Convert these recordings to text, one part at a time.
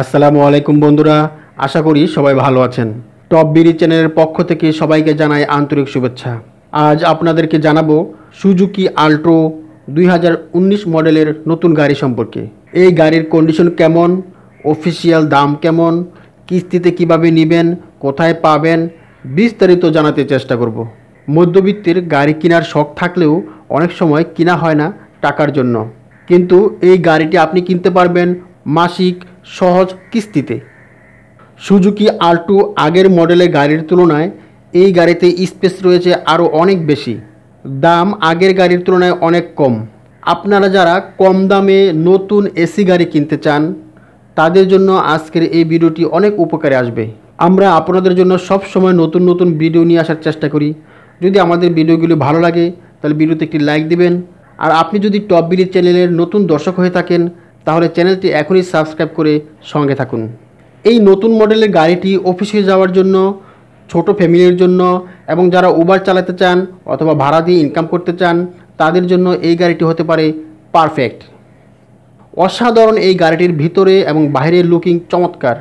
আসসালামু আলাইকুম বন্ধুরা আশা করি সবাই ভালো আছেন টপ বিড়ি চ্যানেলের পক্ষ থেকে সবাইকে জানাই আন্তরিক শুভেচ্ছা আজ আপনাদেরকে জানাবো সুজুকি আল্ট্রো দুই মডেলের নতুন গাড়ি সম্পর্কে এই গাড়ির কন্ডিশন কেমন অফিসিয়াল দাম কেমন কিস্তিতে কিভাবে নেবেন কোথায় পাবেন বিস্তারিত জানাতে চেষ্টা করব মধ্যবিত্তের গাড়ি কেনার শখ থাকলেও অনেক সময় কিনা হয় না টাকার জন্য কিন্তু এই গাড়িটি আপনি কিনতে পারবেন মাসিক সহজ কিস্তিতে সুজুকি আল্টু আগের মডেলের গাড়ির তুলনায় এই গাড়িতে স্পেস রয়েছে আরও অনেক বেশি দাম আগের গাড়ির তুলনায় অনেক কম আপনারা যারা কম দামে নতুন এসি গাড়ি কিনতে চান তাদের জন্য আজকের এই ভিডিওটি অনেক উপকারে আসবে আমরা আপনাদের জন্য সব সময় নতুন নতুন ভিডিও নিয়ে আসার চেষ্টা করি যদি আমাদের ভিডিওগুলি ভালো লাগে তাহলে ভিডিওতে একটি লাইক দিবেন আর আপনি যদি টপ বিডি চ্যানেলের নতুন দর্শক হয়ে থাকেন তাহলে চ্যানেলটি এখনই সাবস্ক্রাইব করে সঙ্গে থাকুন এই নতুন মডেলের গাড়িটি অফিসে যাওয়ার জন্য ছোট ফ্যামিলির জন্য এবং যারা উবার চালাতে চান অথবা ভাড়া দিয়ে ইনকাম করতে চান তাদের জন্য এই গাড়িটি হতে পারে পারফেক্ট অসাধারণ এই গাড়িটির ভিতরে এবং বাইরের লুকিং চমৎকার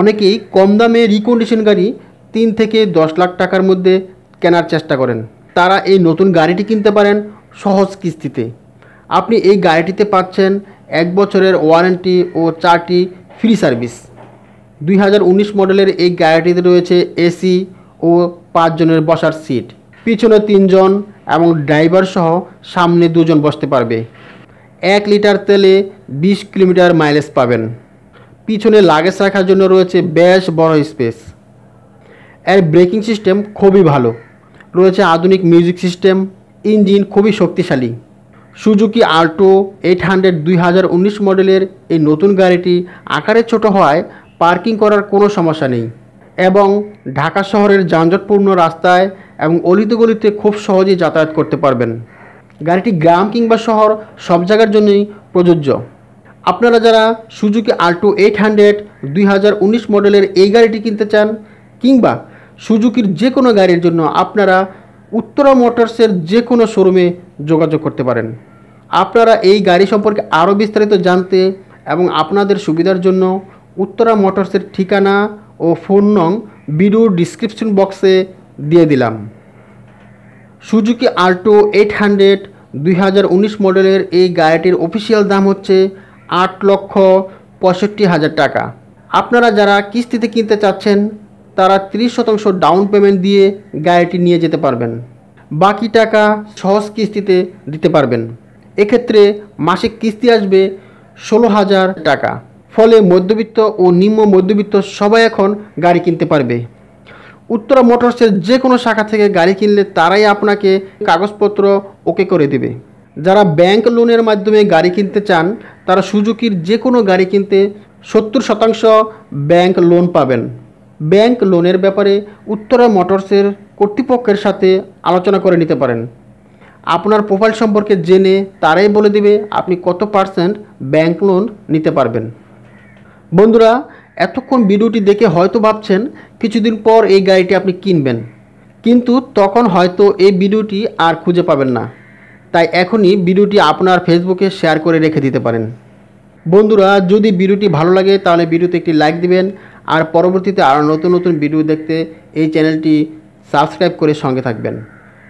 অনেকেই কম দামে রিকন্ডিশন গাড়ি তিন থেকে দশ লাখ টাকার মধ্যে কেনার চেষ্টা করেন তারা এই নতুন গাড়িটি কিনতে পারেন সহজ কিস্তিতে আপনি এই গাড়িটিতে পাচ্ছেন এক বছরের ওয়ারেন্টি ও চারটি ফ্রি সার্ভিস দুই মডেলের এই গাড়িটিতে রয়েছে এসি ও পাঁচজনের বসার সিট পিছনে তিনজন এবং ড্রাইভার সহ সামনে দুজন বসতে পারবে এক লিটার তেলে ২০ কিলোমিটার মাইলেজ পাবেন পিছনে লাগেজ রাখার জন্য রয়েছে বেশ বড় স্পেস এর ব্রেকিং সিস্টেম খুবই ভালো রয়েছে আধুনিক মিউজিক সিস্টেম ইঞ্জিন খুবই শক্তিশালী সুজুকি আল্টো এইট হান্ড্রেড দুই মডেলের এই নতুন গাড়িটি আকারে ছোট হওয়ায় পার্কিং করার কোনো সমস্যা নেই এবং ঢাকা শহরের যানজটপূর্ণ রাস্তায় এবং অলিতে গলিতে খুব সহজেই যাতায়াত করতে পারবেন গাড়িটি গ্রাম কিংবা শহর সব জায়গার জন্যই প্রযোজ্য আপনারা যারা সুজুকি আল্টো এইট হান্ড্রেড দুই মডেলের এই গাড়িটি কিনতে চান কিংবা সুজুকির যে কোনো গাড়ির জন্য আপনারা উত্তরা মোটরসের যে কোনো শোরুমে যোগাযোগ করতে পারেন আপনারা এই গাড়ি সম্পর্কে আরও বিস্তারিত জানতে এবং আপনাদের সুবিধার জন্য উত্তরা মোটরসের ঠিকানা ও ফোন নং ভিডিওর ডিসক্রিপশন বক্সে দিয়ে দিলাম সুজুকি আল্টো এইট হান্ড্রেড দুই মডেলের এই গাড়িটির অফিসিয়াল দাম হচ্ছে আট লক্ষ পঁয়ষট্টি হাজার টাকা আপনারা যারা কিস্তিতে কিনতে চাচ্ছেন তারা 30 শতাংশ ডাউন পেমেন্ট দিয়ে গাড়িটি নিয়ে যেতে পারবেন বাকি টাকা সহজ কিস্তিতে দিতে পারবেন এক্ষেত্রে মাসিক কিস্তি আসবে ষোলো হাজার টাকা ফলে মধ্যবিত্ত ও নিম্ন মধ্যবিত্ত সবাই এখন গাড়ি কিনতে পারবে উত্তরা মোটরসের যে কোনো শাখা থেকে গাড়ি কিনলে তারাই আপনাকে কাগজপত্র ওকে করে দেবে যারা ব্যাংক লোনের মাধ্যমে গাড়ি কিনতে চান তারা সুজুকির যে কোনো গাড়ি কিনতে সত্তর শতাংশ ব্যাংক লোন পাবেন ব্যাংক লোনের ব্যাপারে উত্তরা মোটরসের কর্তৃপক্ষের সাথে আলোচনা করে নিতে পারেন আপনার প্রোফাইল সম্পর্কে জেনে তারাই বলে দিবে আপনি কত পার্সেন্ট ব্যাংক লোন নিতে পারবেন বন্ধুরা এতক্ষণ ভিডিওটি দেখে হয়তো ভাবছেন কিছুদিন পর এই গাড়িটি আপনি কিনবেন কিন্তু তখন হয়তো এই ভিডিওটি আর খুঁজে পাবেন না তাই এখনই ভিডিওটি আপনার ফেসবুকে শেয়ার করে রেখে দিতে পারেন বন্ধুরা যদি ভিডিওটি ভালো লাগে তাহলে ভিডিওতে একটি লাইক দিবেন আর পরবর্তীতে আরও নতুন নতুন ভিডিও দেখতে এই চ্যানেলটি সাবস্ক্রাইব করে সঙ্গে থাকবেন